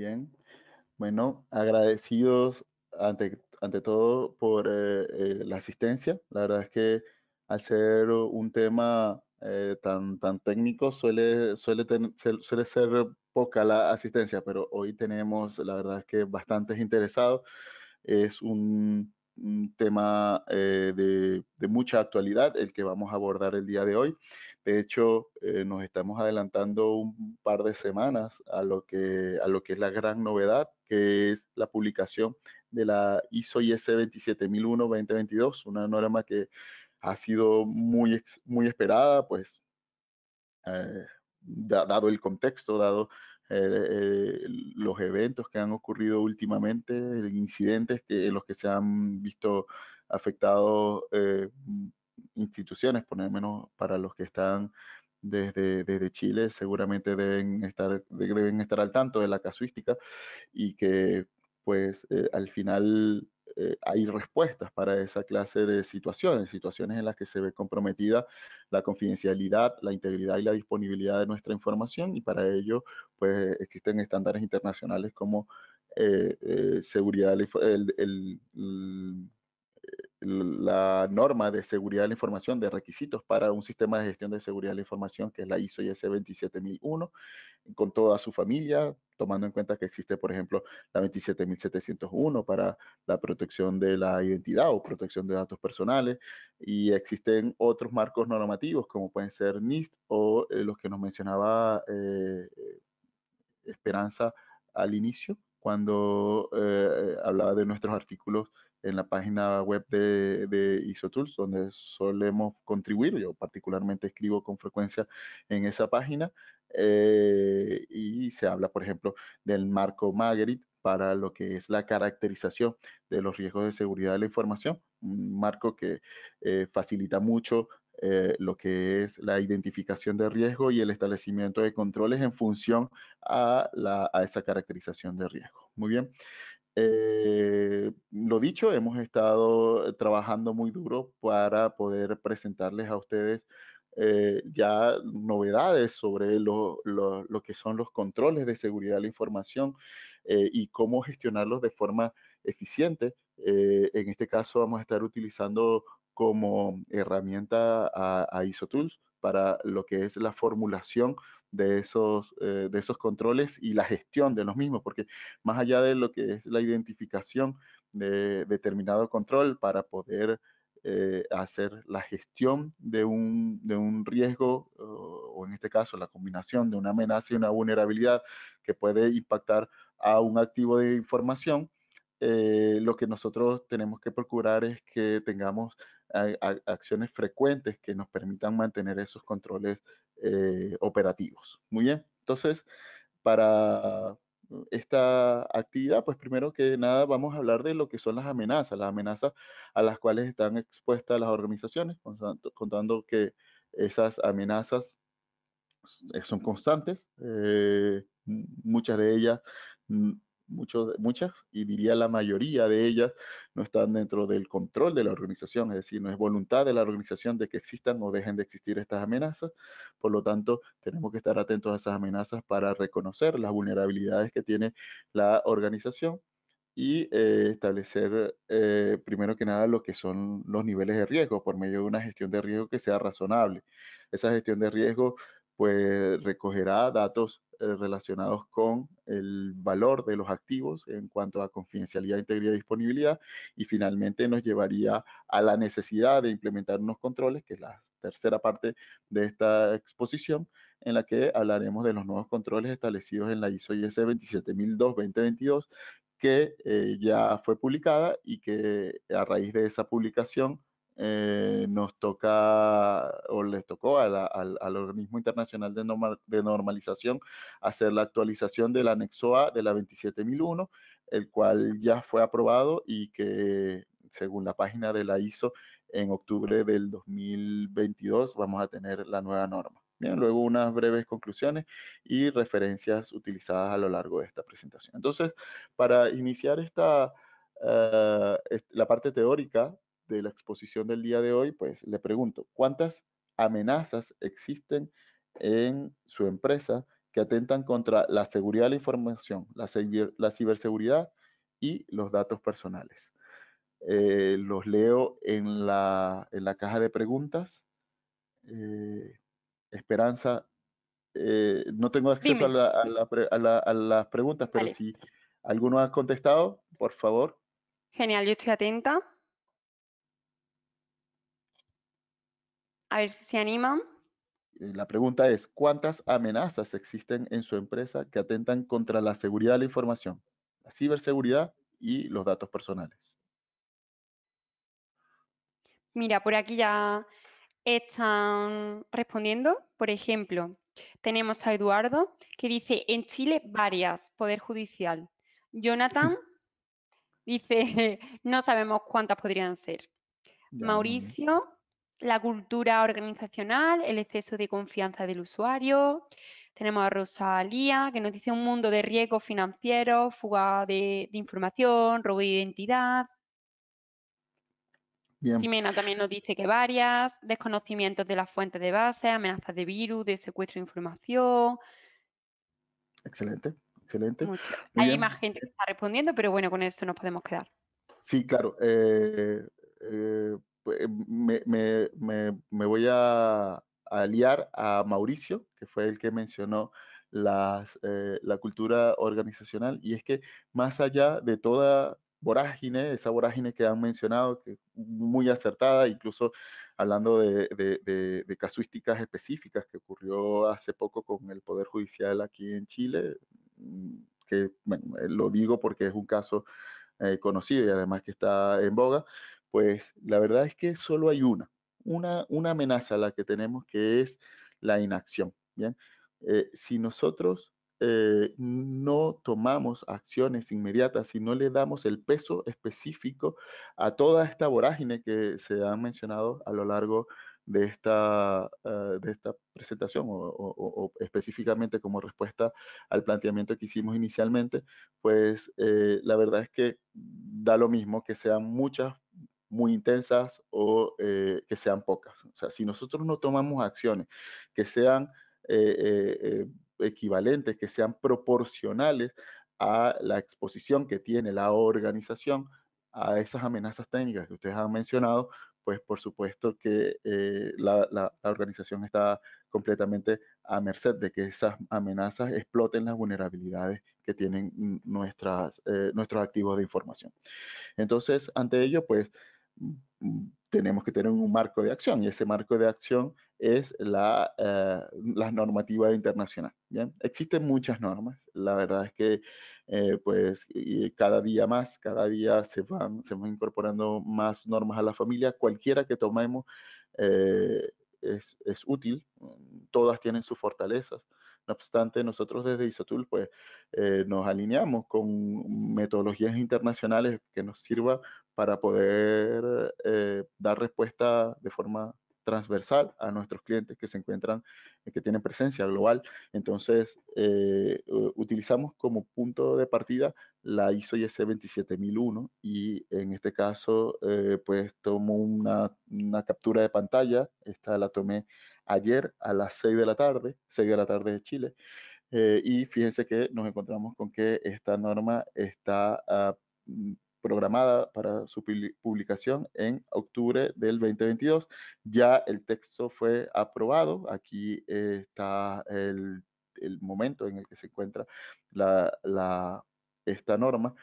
Bien. Bueno, agradecidos ante, ante todo por eh, eh, la asistencia. La verdad es que al ser un tema eh, tan, tan técnico suele, suele, suele ser poca la asistencia, pero hoy tenemos, la verdad es que bastantes interesados. Es un, tema de, de mucha actualidad el que vamos a abordar el día de hoy. De hecho, eh, nos estamos adelantando un par de semanas a lo, que, a lo que es la gran novedad, que es la publicación de la ISO IS 27001-2022, una norma que ha sido muy, muy esperada, pues eh, dado el contexto, dado eh, los eventos que han ocurrido últimamente, incidentes en los que se han visto afectados instituciones, por lo menos para los que están desde, desde Chile, seguramente deben estar, deben estar al tanto de la casuística y que pues eh, al final eh, hay respuestas para esa clase de situaciones, situaciones en las que se ve comprometida la confidencialidad, la integridad y la disponibilidad de nuestra información y para ello pues existen estándares internacionales como eh, seguridad, el la norma de seguridad de la información, de requisitos para un sistema de gestión de seguridad de la información, que es la ISO IS 27001, con toda su familia, tomando en cuenta que existe, por ejemplo, la 27701 para la protección de la identidad o protección de datos personales, y existen otros marcos normativos, como pueden ser NIST o eh, los que nos mencionaba eh, eh, Esperanza al inicio, cuando eh, hablaba de nuestros artículos en la página web de, de IsoTools, donde solemos contribuir. Yo particularmente escribo con frecuencia en esa página eh, y se habla, por ejemplo, del marco Margaret para lo que es la caracterización de los riesgos de seguridad de la información, un marco que eh, facilita mucho eh, lo que es la identificación de riesgo y el establecimiento de controles en función a, esa caracterización de riesgo. Muy bien. Eh, lo dicho, hemos estado trabajando muy duro para poder presentarles a ustedes eh, ya novedades sobre lo, que son los controles de seguridad de la información y cómo gestionarlos de forma eficiente. en este caso vamos a estar utilizando como herramienta a, ISO Tools para lo que es la formulación de esos, eh, de esos controles y la gestión de los mismos, porque más allá de lo que es la identificación de determinado control para poder eh, hacer la gestión de un, riesgo o en este caso la combinación de una amenaza y una vulnerabilidad que puede impactar a un activo de información, eh, lo que nosotros tenemos que procurar es que tengamos acciones frecuentes que nos permitan mantener esos controles eh, operativos. Muy bien, entonces, para esta actividad, pues primero que nada vamos a hablar de lo que son las amenazas, las amenazas a las cuales están expuestas las organizaciones, contando que esas amenazas eh, son constantes, eh, muchas de ellas mm, muchas, y diría la mayoría de ellas, no están dentro del control de la organización, es decir, no es voluntad de la organización de que existan o dejen de existir estas amenazas. Por lo tanto, tenemos que estar atentos a esas amenazas para reconocer las vulnerabilidades que tiene la organización y eh, establecer eh, primero que nada lo que son los niveles de riesgo por medio de una gestión de riesgo que sea razonable. Esa gestión de riesgo pues recogerá datos eh, relacionados con el valor de los activos en cuanto a confidencialidad, integridad y disponibilidad y finalmente nos llevaría a la necesidad de implementar unos controles, que es la tercera parte de esta exposición, en la que hablaremos de los nuevos controles establecidos en la ISO IS 27002-2022 que eh, ya fue publicada y que a raíz de esa publicación eh, nos toca o les tocó al, Organismo Internacional de, Normalización hacer la actualización del anexo A de la 27001, el cual ya fue aprobado y que según la página de la ISO, en octubre del 2022 vamos a tener la nueva norma. Bien, luego unas breves conclusiones y referencias utilizadas a lo largo de esta presentación. Entonces, para iniciar esta, eh, la parte teórica de la exposición del día de hoy, pues le pregunto, ¿cuántas amenazas existen en su empresa que atentan contra la seguridad de la información, la, la ciberseguridad y los datos personales? Eh, los leo en la, en la, caja de preguntas. Eh, Esperanza, eh, no tengo acceso a, las preguntas, pero si alguno ha contestado, por favor. Genial, yo estoy atenta. A ver si se animan. Eh, la pregunta es, ¿cuántas amenazas existen en su empresa que atentan contra la seguridad de la información, la ciberseguridad y los datos personales? Mira, por aquí ya están respondiendo. Por ejemplo, tenemos a Eduardo que dice, en Chile varias, Poder Judicial. Jonathan dice, no sabemos cuántas podrían ser. Mauricio la cultura organizacional, el exceso de confianza del usuario. Tenemos a Rosalía, que nos dice un mundo de riesgos financieros, fuga de, información, robo de identidad. Bien. también nos dice que varias, desconocimientos de las fuentes de base, amenazas de virus, de secuestro de información. Excelente, excelente. Hay más gente que está respondiendo, pero bueno, con eso nos podemos quedar. Sí, claro. Eh, eh, pues, me, me a Mauricio, que fue el que mencionó eh, la cultura organizacional, y es que más allá de toda vorágine, esa vorágine que han mencionado, que muy acertada, incluso hablando de, casuísticas específicas que ocurrió hace poco con el Poder Judicial aquí en Chile, mm, que eh, lo digo porque es un caso eh, conocido y además que está en boga, pues la verdad es que solo hay una, una, una amenaza la que tenemos que es la inacción. ¿bien? Eh, si nosotros eh, no tomamos acciones inmediatas, si no le damos el peso específico a toda esta vorágine que se ha mencionado a lo largo de esta, eh, de esta presentación o, específicamente como respuesta al planteamiento que hicimos inicialmente, pues la verdad es que da lo mismo que sean muchas muy intensas o eh, que sean pocas. O sea, si nosotros no tomamos acciones que sean eh, eh, equivalentes, que sean proporcionales a la exposición que tiene la organización a esas amenazas técnicas que ustedes han mencionado, pues por supuesto que la, organización está completamente a merced de que esas amenazas exploten las vulnerabilidades que tienen nuestras, nuestros activos de información. Entonces, ante ello, pues tenemos que tener un marco de acción y ese marco de acción es la, eh, normativa internacional. Existen muchas normas, la verdad es que eh, pues cada día más, cada día se van, se van incorporando más normas a la familia, cualquiera que tomemos eh, es, es, útil, todas tienen sus fortalezas. No obstante, nosotros desde Isotul pues, nos alineamos con metodologías internacionales que nos sirva para poder eh, dar respuesta de forma transversal a nuestros clientes que se encuentran, eh, que tienen presencia global. Entonces, eh, utilizamos como punto de partida la ISO IEC 27001 y en este caso, pues tomo una, una, captura de pantalla, esta la tomé ayer a las 6 de la tarde, 6 de la tarde de Chile, y fíjense que nos encontramos con que esta norma está... Ah, mm, programada para su publicación en octubre del 2022. Ya el texto fue aprobado. Aquí eh, está el, momento en el que se encuentra esta norma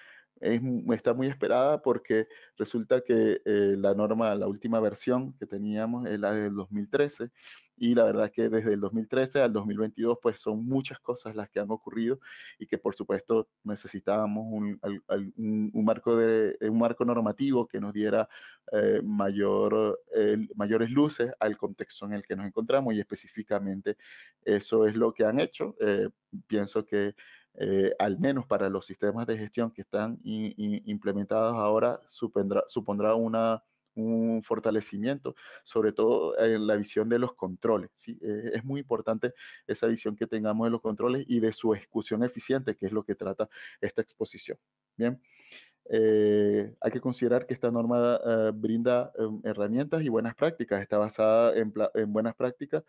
está muy esperada porque resulta que eh, la norma, la última versión que teníamos es la del 2013 y la verdad que desde el 2013 al 2022 pues son muchas cosas las que han ocurrido y que por supuesto necesitábamos un, un, marco, de, eh, un marco normativo que nos diera eh, mayor, mayores luces al contexto en el que nos encontramos y específicamente eso es lo que han hecho. pienso que eh, al menos para los sistemas de gestión que están implementados ahora, supondrá, un fortalecimiento, sobre todo en la visión de los controles. Eh, es muy importante esa visión que tengamos de los controles y de su ejecución eficiente, que es lo que trata esta exposición. Bien. Eh, hay que considerar que esta norma brinda em, herramientas y buenas prácticas. Está basada en, buenas prácticas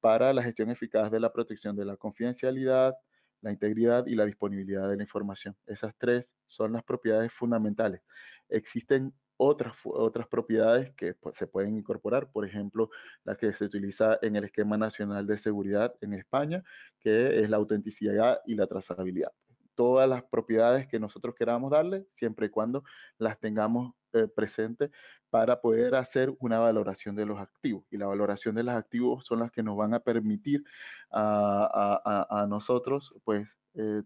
para la gestión eficaz de la protección de la confidencialidad, la integridad y la disponibilidad de la información. Esas tres son las propiedades fundamentales. Existen otras, otras propiedades que pues, se pueden incorporar, por ejemplo, la que se utiliza en el Esquema Nacional de Seguridad en España, que es la autenticidad y la trazabilidad todas las propiedades que nosotros queramos darle, siempre y cuando las tengamos eh, presente, presentes para poder hacer una valoración de los activos. Y la valoración de los activos son las que nos van a permitir a, nosotros, pues, eh,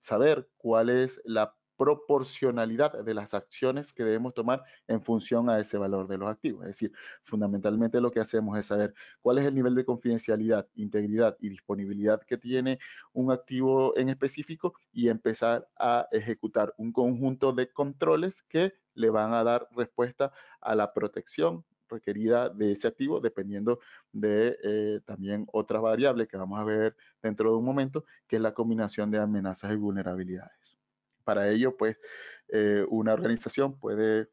saber cuál es la proporcionalidad de las acciones que debemos tomar en función a ese valor de los activos. Es decir, fundamentalmente lo que hacemos es saber cuál es el nivel de confidencialidad, integridad y disponibilidad que tiene un activo en específico y empezar a ejecutar un conjunto de controles que le van a dar respuesta a la protección requerida de ese activo, dependiendo de eh, también otra variable que vamos a ver dentro de un momento, que es la combinación de amenazas y vulnerabilidades para ello, pues eh, una organización puede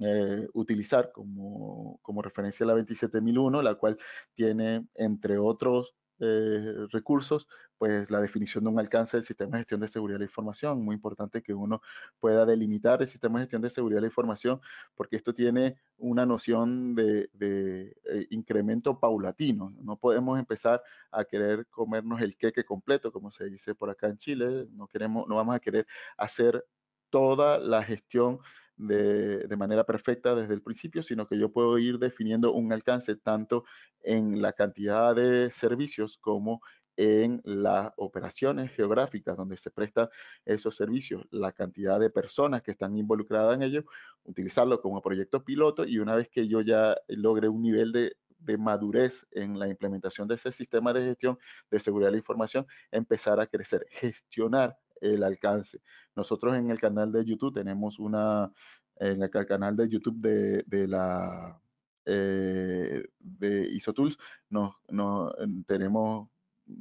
eh, utilizar como, referencia la 27001, la cual tiene, entre otros eh, recursos, pues la definición de un alcance del sistema de gestión de seguridad de la información. Muy importante que uno pueda delimitar el sistema de gestión de seguridad de la información porque esto tiene una noción de, eh, incremento paulatino. No podemos empezar a querer comernos el queque completo, como se dice por acá en Chile. No, queremos, no vamos a querer hacer toda la gestión de, de, manera perfecta desde el principio, sino que yo puedo ir definiendo un alcance tanto en la cantidad de servicios como en las operaciones geográficas donde se prestan esos servicios, la cantidad de personas que están involucradas en ello, utilizarlo como proyecto piloto y una vez que yo ya logre un nivel de, madurez en la implementación de ese sistema de gestión de seguridad de la información, empezar a crecer, gestionar el alcance. Nosotros en el canal de YouTube tenemos una, en el canal de YouTube de, la eh, de IsoTools, nos, eh, tenemos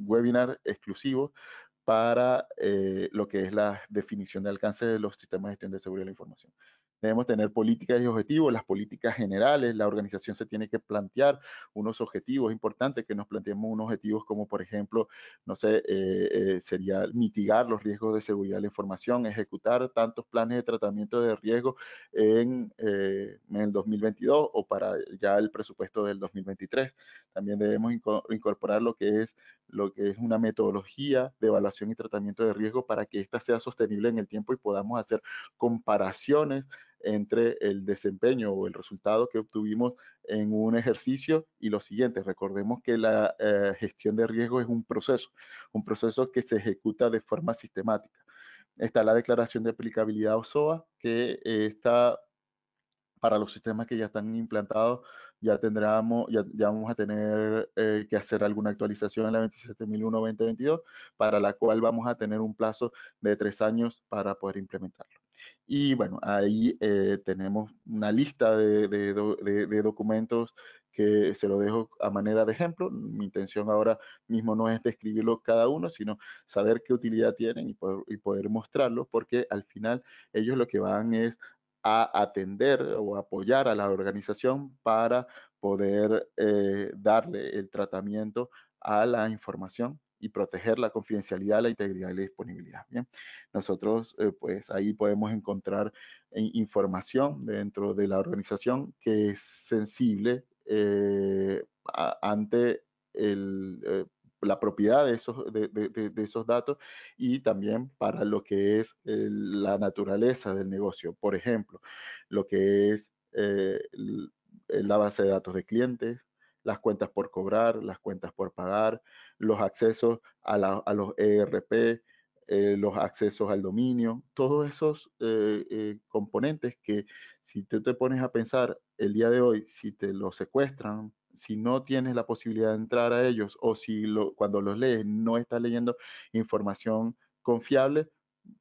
webinar exclusivo para eh, lo que es la definición de alcance de los sistemas de gestión de seguridad de la información. Debemos tener políticas y objetivos, las políticas generales, la organización se tiene que plantear unos objetivos, importantes, que nos planteemos unos objetivos como, por ejemplo, no sé, eh, eh, sería mitigar los riesgos de seguridad de la información, ejecutar tantos planes de tratamiento de riesgo en, en el 2022 o para ya el presupuesto del 2023. También debemos incorporar lo que es lo que es una metodología de evaluación y tratamiento de riesgo para que ésta sea sostenible en el tiempo y podamos hacer comparaciones entre el desempeño o el resultado que obtuvimos en un ejercicio y lo siguiente. Recordemos que la eh, gestión de riesgo es un proceso, un proceso que se ejecuta de forma sistemática. Está la declaración de aplicabilidad soa que está para los sistemas que ya están implantados ya tendremos, ya, vamos a tener eh, que hacer alguna actualización en la 27001-2022, para la cual vamos a tener un plazo de tres años para poder implementarlo. Y bueno, ahí eh, tenemos una lista de, documentos que se lo dejo a manera de ejemplo. Mi intención ahora mismo no es describirlo cada uno, sino saber qué utilidad tienen y poder, y poder mostrarlo, porque al final ellos lo que van es a atender o apoyar a la organización para poder eh, darle el tratamiento a la información y proteger la confidencialidad, la integridad y la disponibilidad. Bien, nosotros eh, pues ahí podemos encontrar eh, información dentro de la organización que es sensible ante el la propiedad de esos, de, esos datos y también para lo que es la naturaleza del negocio. Por ejemplo, lo que es eh, eh, la base de datos de clientes, las cuentas por cobrar, las cuentas por pagar, los accesos a, los ERP, eh, los accesos al dominio, todos esos componentes que si tú te pones a pensar el día de hoy, si te los secuestran, si no tienes la posibilidad de entrar a ellos o si cuando los lees no estás leyendo información confiable,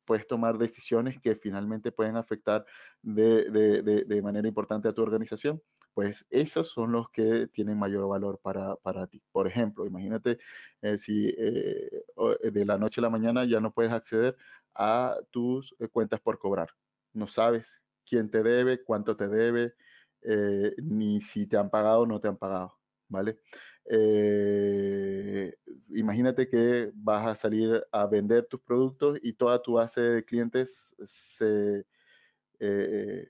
puedes tomar decisiones que finalmente pueden afectar de, manera importante a tu organización, pues esos son los que tienen mayor valor para, ti. Por ejemplo, imagínate eh, si eh, eh, de la noche a la mañana ya no puedes acceder a tus cuentas por cobrar. No sabes quién te debe, cuánto te debe, eh, ni si te han pagado o no te han pagado, ¿vale? Eh, imagínate que vas a salir a vender tus productos y toda tu base de clientes se, eh,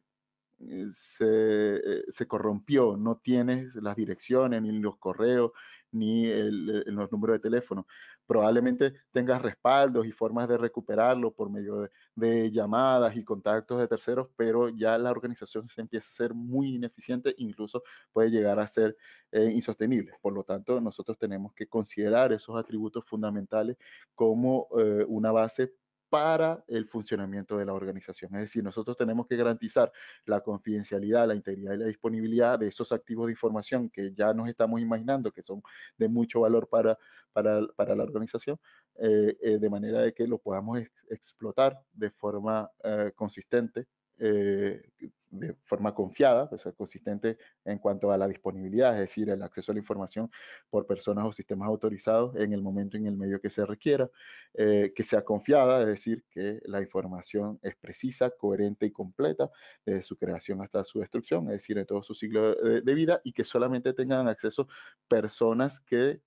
se, se corrompió, no tienes las direcciones ni los correos ni el, eh, número los números de teléfono. Probablemente tengas respaldos y formas de recuperarlo por medio de, llamadas y contactos de terceros, pero ya la organización se empieza a ser muy ineficiente, incluso puede llegar a ser eh, insostenible. Por lo tanto, nosotros tenemos que considerar esos atributos fundamentales como eh, una base para el funcionamiento de la organización. Es decir, nosotros tenemos que garantizar la confidencialidad, la integridad y la disponibilidad de esos activos de información que ya nos estamos imaginando que son de mucho valor para, la organización, eh, eh, de manera de que lo podamos explotar de forma eh, consistente eh, de forma confiada, sea pues, eh, consistente en cuanto a la disponibilidad, es decir, el acceso a la información por personas o sistemas autorizados en el momento y en el medio que se requiera, eh, que sea confiada, es decir, que la información es precisa, coherente y completa desde su creación hasta su destrucción, es decir, en todo su ciclo de, vida y que solamente tengan acceso personas que,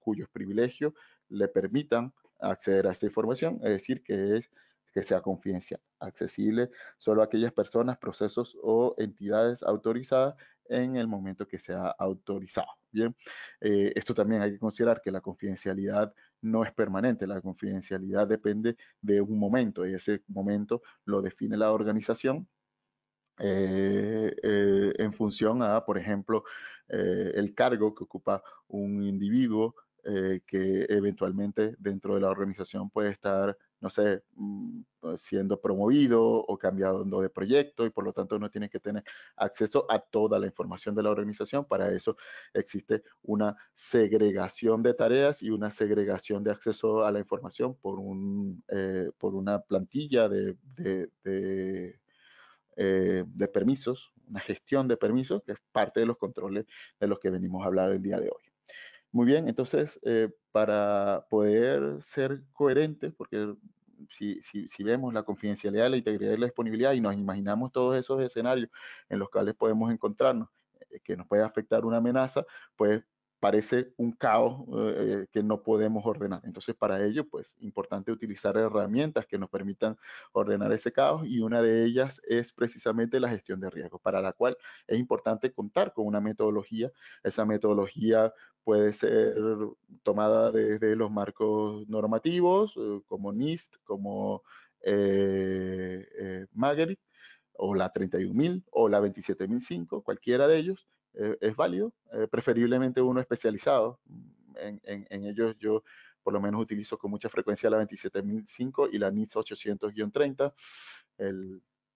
cuyos privilegios le permitan acceder a esta información, es decir, que es que sea confidencial, accesible solo a aquellas personas, procesos o entidades autorizadas en el momento que sea autorizado. Bien, eh, esto también hay que considerar que la confidencialidad no es permanente, la confidencialidad depende de un momento y ese momento lo define la organización eh, eh, en función a, por ejemplo, el cargo que ocupa un individuo que eventualmente dentro de la organización puede estar no sé, mm, pues, siendo promovido o cambiando de proyecto y por lo tanto uno tiene que tener acceso a toda la información de la organización. Para eso existe una segregación de tareas y una segregación de acceso a la información por, un, eh, por una plantilla eh, de, permisos, una gestión de permisos que es parte de los controles de los que venimos a hablar el día de hoy. Muy bien, entonces, eh, para poder ser coherentes, porque si, vemos la confidencialidad, la integridad y la disponibilidad y nos imaginamos todos esos escenarios en los cuales podemos encontrarnos, eh, que nos puede afectar una amenaza, pues parece un caos eh, eh, que no podemos ordenar. Entonces, para ello, pues, importante utilizar herramientas que nos permitan ordenar ese caos y una de ellas es precisamente la gestión de riesgo para la cual es importante contar con una metodología. Esa metodología puede ser tomada desde los marcos normativos, eh, como NIST, como eh, o la 31000 o la 27005, cualquiera de ellos, eh, es válido, eh, preferiblemente uno especializado. En, en, ellos yo por lo menos utilizo con mucha frecuencia la 27005 y la NIS 800-30,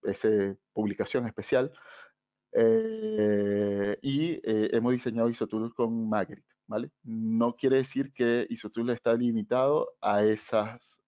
esa publicación especial. Eh, y hemos diseñado Isotool con Magritte. ¿Vale? No quiere decir que Isotool está limitado a, esas,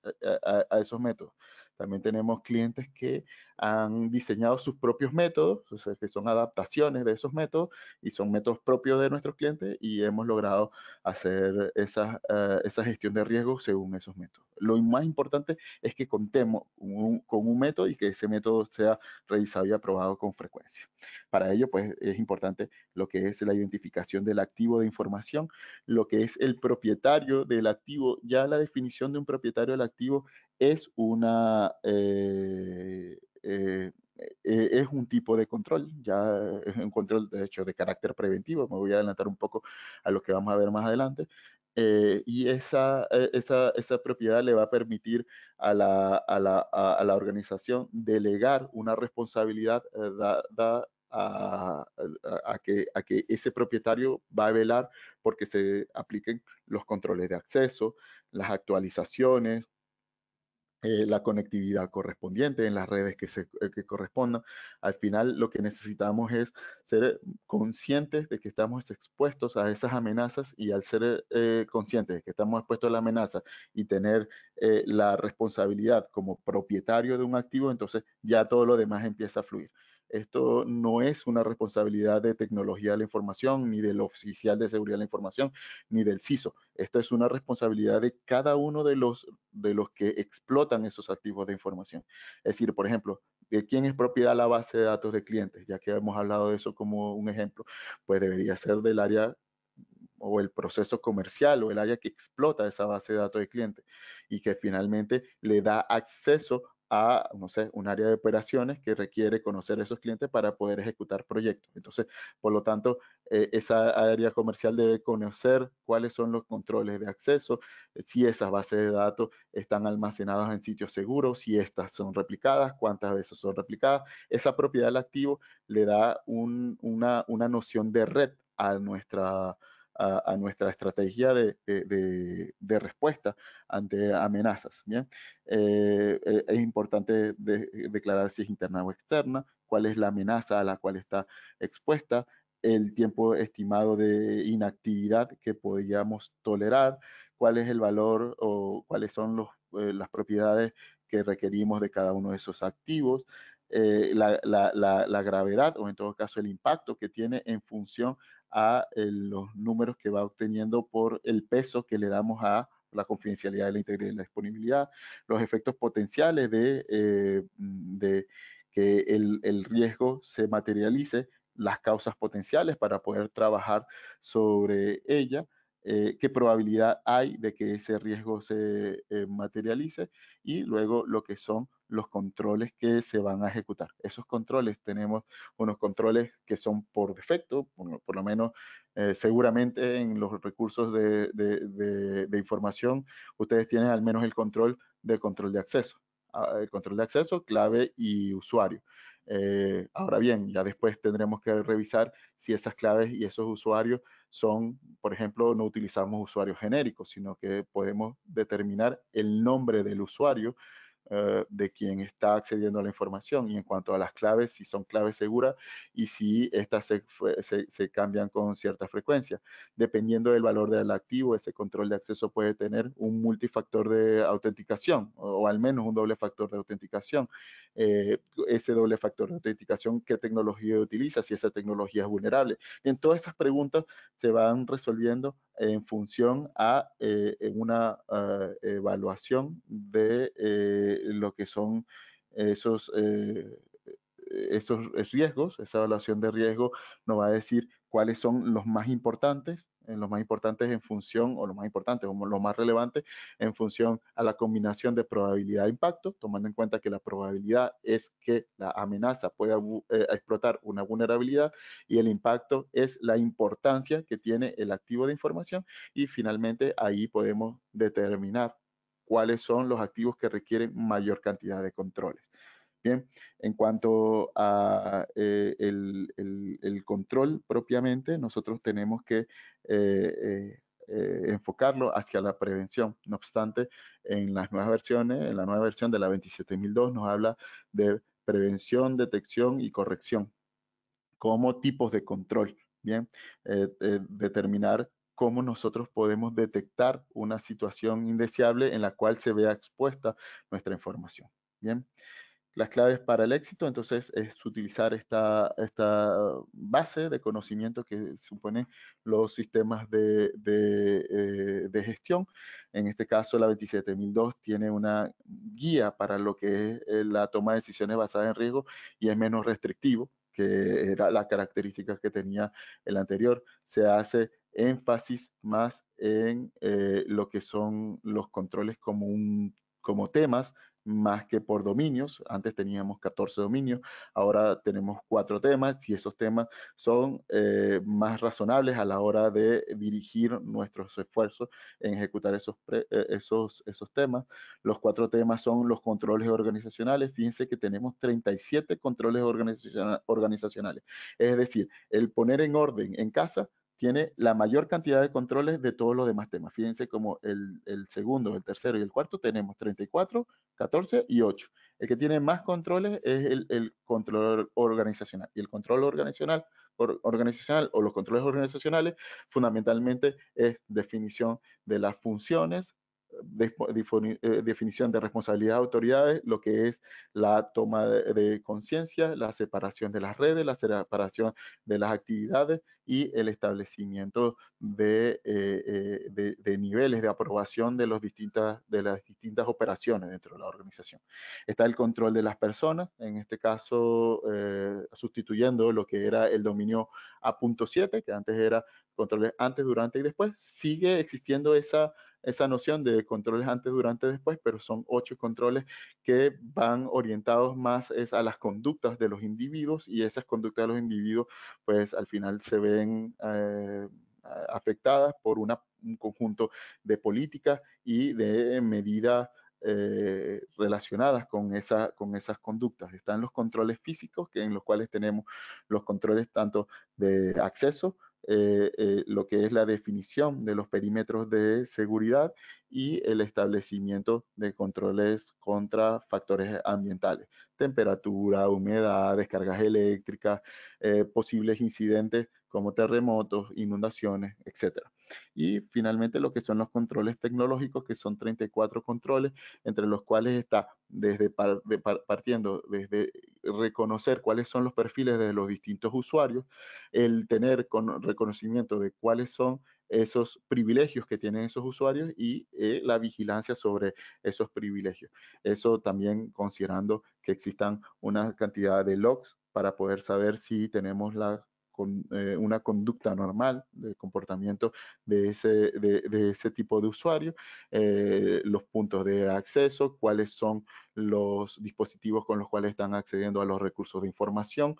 a, a esos métodos. También tenemos clientes que han diseñado sus propios métodos, o sea, que son adaptaciones de esos métodos y son métodos propios de nuestros clientes y hemos logrado hacer esa, eh, esa gestión de riesgo según esos métodos. Lo más importante es que contemos con un método y que ese método sea revisado y aprobado con frecuencia. Para ello, pues es importante lo que es la identificación del activo de información, lo que es el propietario del activo. Ya la definición de un propietario del activo es, una, eh, eh, eh, es un tipo de control, ya es un control de hecho de carácter preventivo, me voy a adelantar un poco a lo que vamos a ver más adelante, y e, esa, esa, propiedad le va a permitir a la, organización delegar una responsabilidad a, que, a que ese propietario va a velar porque se apliquen los controles de acceso, las actualizaciones, eh, la conectividad correspondiente en las redes que, se, eh, correspondan. Al final lo que necesitamos es ser conscientes de que estamos expuestos a esas amenazas y al ser eh, conscientes de que estamos expuestos a la amenaza y tener la responsabilidad como propietario de un activo, entonces ya todo lo demás empieza a fluir. Esto no es una responsabilidad de tecnología de la información, ni del oficial de seguridad de la información, ni del CISO. Esto es una responsabilidad de cada uno de los, de los que explotan esos activos de información. Es decir, por ejemplo, ¿de quién es propiedad la base de datos de clientes? Ya que hemos hablado de eso como un ejemplo, pues debería ser del área o el proceso comercial o el área que explota esa base de datos de clientes, y que finalmente le da acceso a, no sé, un área de operaciones que requiere conocer a esos clientes para poder ejecutar proyectos. Entonces, por lo tanto, eh, esa área comercial debe conocer cuáles son los controles de acceso, eh, si esas bases de datos están almacenadas en sitios seguros, si estas son replicadas, cuántas veces son replicadas. Esa propiedad del activo le da una, una noción de red a nuestra a, nuestra estrategia de, respuesta ante amenazas. ¿bien? Eh, eh, es importante declarar si es interna o externa, cuál es la amenaza a la cual está expuesta, el tiempo estimado de inactividad que podríamos tolerar, cuál es el valor o cuáles son eh, las propiedades que requerimos de cada uno de esos activos, la, gravedad o en todo caso el impacto que tiene en función a los números que va obteniendo por el peso que le damos a la confidencialidad, la integridad y la disponibilidad, los efectos potenciales de, eh, mm, que el, riesgo se materialice, las causas potenciales para poder trabajar sobre ella, eh, qué probabilidad hay de que ese riesgo se eh, materialice y luego lo que son los controles que se van a ejecutar. Esos controles tenemos unos controles que son por defecto, por, lo menos eh, seguramente en los recursos de, información ustedes tienen al menos el control del control de acceso. Ah, el control de acceso, clave y usuario. Eh, ahora bien, ya después tendremos que revisar si esas claves y esos usuarios son, por ejemplo, no utilizamos usuarios genéricos, sino que podemos determinar el nombre del usuario eh, de quien está accediendo a la información. Y en cuanto a las claves, si son claves seguras y si estas se, cambian con cierta frecuencia. Dependiendo del valor del activo, ese control de acceso puede tener un multifactor de autenticación o, al menos un doble factor de autenticación. Eh, ese doble factor de autenticación, qué tecnología utiliza, si esa tecnología es vulnerable. En todas esas preguntas se van resolviendo en función a eh, una ah, evaluación de eh, lo que son esos, eh, esos riesgos. Esa evaluación de riesgo nos va a decir cuáles son los más importantes, en los más importantes en función, o lo más importante, o lo más relevante, en función a la combinación de probabilidad e impacto, tomando en cuenta que la probabilidad es que la amenaza pueda eh, explotar una vulnerabilidad y el impacto es la importancia que tiene el activo de información y finalmente ahí podemos determinar cuáles son los activos que requieren mayor cantidad de controles. Bien, en cuanto a eh, el, control propiamente, nosotros tenemos que eh, eh, enfocarlo hacia la prevención. No obstante, en las nuevas versiones, en la nueva versión de la 27002 nos habla de prevención, detección y corrección como tipos de control. Bien, determinar cómo nosotros podemos detectar una situación indeseable en la cual se vea expuesta nuestra información. Bien las claves para el éxito, entonces, es utilizar esta, esta base de conocimiento que suponen los sistemas eh, de, gestión. En este caso, la 27002 tiene una guía para lo que es eh, la toma de decisiones basada en riesgo y es menos restrictivo que era la característica que tenía el anterior. Se hace énfasis más en eh, lo que son los controles como, como temas más que por dominios. Antes teníamos 14 dominios, ahora tenemos cuatro temas y esos temas son eh, más razonables a la hora de dirigir nuestros esfuerzos en ejecutar eh, esos, esos, temas. Los cuatro temas son los controles organizacionales. Fíjense que tenemos 37 controles organizacionales. Es decir, el poner en orden en casa tiene la mayor cantidad de controles de todos los demás temas. Fíjense como el, segundo, el tercero y el cuarto tenemos 34, 14 y 8. El que tiene más controles es el, control organizacional. Y el control organizacional, organizacional o los controles organizacionales fundamentalmente es definición de las funciones, eh, definición de responsabilidad de autoridades, lo que es la toma de, conciencia, la separación de las redes, la separación de las actividades y el establecimiento de, eh, eh, niveles de aprobación de, las distintas operaciones dentro de la organización. Está el control de las personas, en este caso sustituyendo lo que era el dominio a punto A.7, que antes era control antes, durante y después, sigue existiendo esa esa noción de controles antes, durante, después, pero son ocho controles que van orientados más a las conductas de los individuos y esas conductas de los individuos, pues al final se ven eh, afectadas por una, un conjunto de políticas y de medidas eh, relacionadas con, con esas conductas. Están los controles físicos, que en los cuales tenemos los controles tanto de acceso eh, eh, lo que es la definición de los perímetros de seguridad y el establecimiento de controles contra factores ambientales, temperatura, humedad, descargas eléctricas, eh, posibles incidentes como terremotos, inundaciones, etc. Y finalmente lo que son los controles tecnológicos, que son 34 controles, entre los cuales está desde partiendo desde reconocer cuáles son los perfiles de los distintos usuarios, el tener con reconocimiento de cuáles son esos privilegios que tienen esos usuarios y eh, la vigilancia sobre esos privilegios. Eso también considerando que existan una cantidad de logs para poder saber si tenemos la con, eh, una conducta normal de comportamiento de ese, de, ese tipo de usuario, eh, los puntos de acceso, cuáles son los dispositivos con los cuales están accediendo a los recursos de información,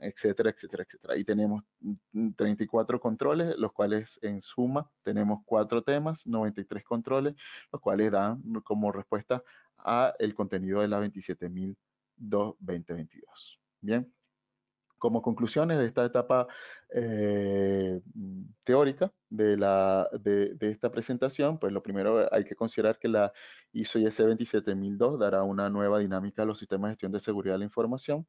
etcétera, etcétera, etcétera. Mm, y tenemos 34 controles, los cuales en suma tenemos cuatro temas, 93 controles, los cuales dan como respuesta a el contenido de la 27.000 2022. Bien como conclusiones de esta etapa eh, mm, teórica de, esta presentación, pues lo primero hay que considerar que la ISO IS 27002 dará una nueva dinámica a los sistemas de gestión de seguridad de la información.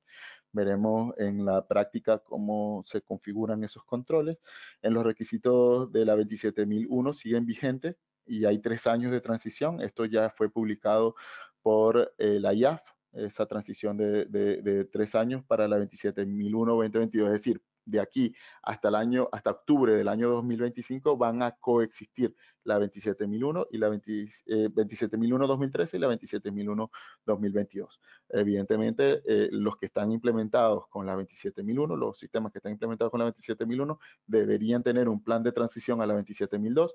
Veremos en la práctica cómo se configuran esos controles. En los requisitos de la 27001 siguen vigentes y hay tres años de transición. Esto ya fue publicado por eh, la IAF esa transición de, tres años para la 27.001-2022, es decir, de aquí hasta el año, hasta octubre del año 2025 van a coexistir la 27.001 y la 27.001-2013 eh, y la 27.001-2022. Evidentemente, eh, los que están implementados con la 27.001, los sistemas que están implementados con la 27.001 deberían tener un plan de transición a la 27.002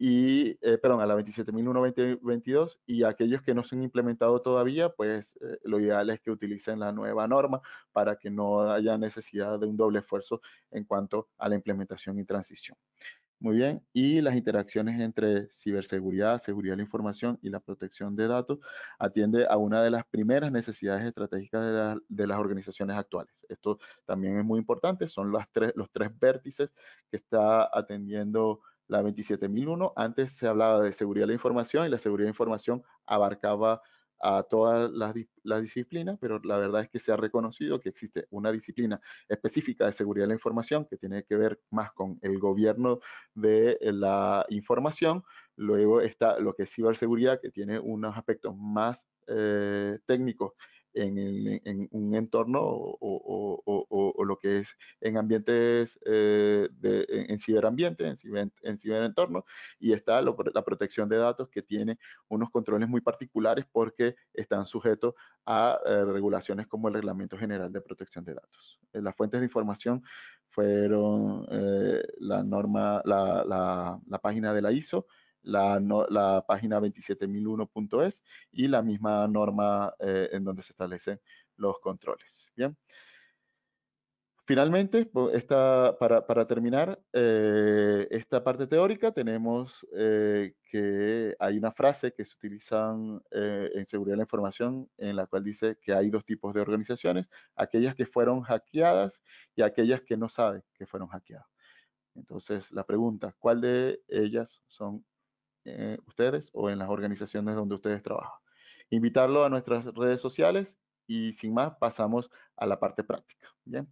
y, eh, perdón, a la 27.122 y aquellos que no se han implementado todavía, pues eh, lo ideal es que utilicen la nueva norma para que no haya necesidad de un doble esfuerzo en cuanto a la implementación y transición. Muy bien, y las interacciones entre ciberseguridad, seguridad de la información y la protección de datos atiende a una de las primeras necesidades estratégicas de, las organizaciones actuales. Esto también es muy importante, son las tres, los tres vértices que está atendiendo la 27001, antes se hablaba de seguridad de la información y la seguridad de la información abarcaba a todas las, disciplinas, pero la verdad es que se ha reconocido que existe una disciplina específica de seguridad de la información que tiene que ver más con el gobierno de eh, la información. Luego está lo que es ciberseguridad, que tiene unos aspectos más eh, técnicos en, un entorno o, lo que es en ambientes, eh, en, ciberambiente, en, ciberentorno, y está la protección de datos que tiene unos controles muy particulares porque están sujetos a eh, regulaciones como el Reglamento General de Protección de Datos. Eh, las fuentes de información fueron la norma, la, la página de la ISO, la, página 27001.es y la misma norma eh, en donde se establecen los controles. Bien. Finalmente, para, terminar eh, esta parte teórica, tenemos eh, que hay una frase que se utiliza en seguridad de la información en la cual dice que hay dos tipos de organizaciones, aquellas que fueron hackeadas y aquellas que no saben que fueron hackeadas. Entonces, la pregunta, ¿cuál de ellas son eh, ustedes o en las organizaciones donde ustedes trabajan. Invitarlo a nuestras redes sociales y sin más pasamos a la parte práctica. Bien.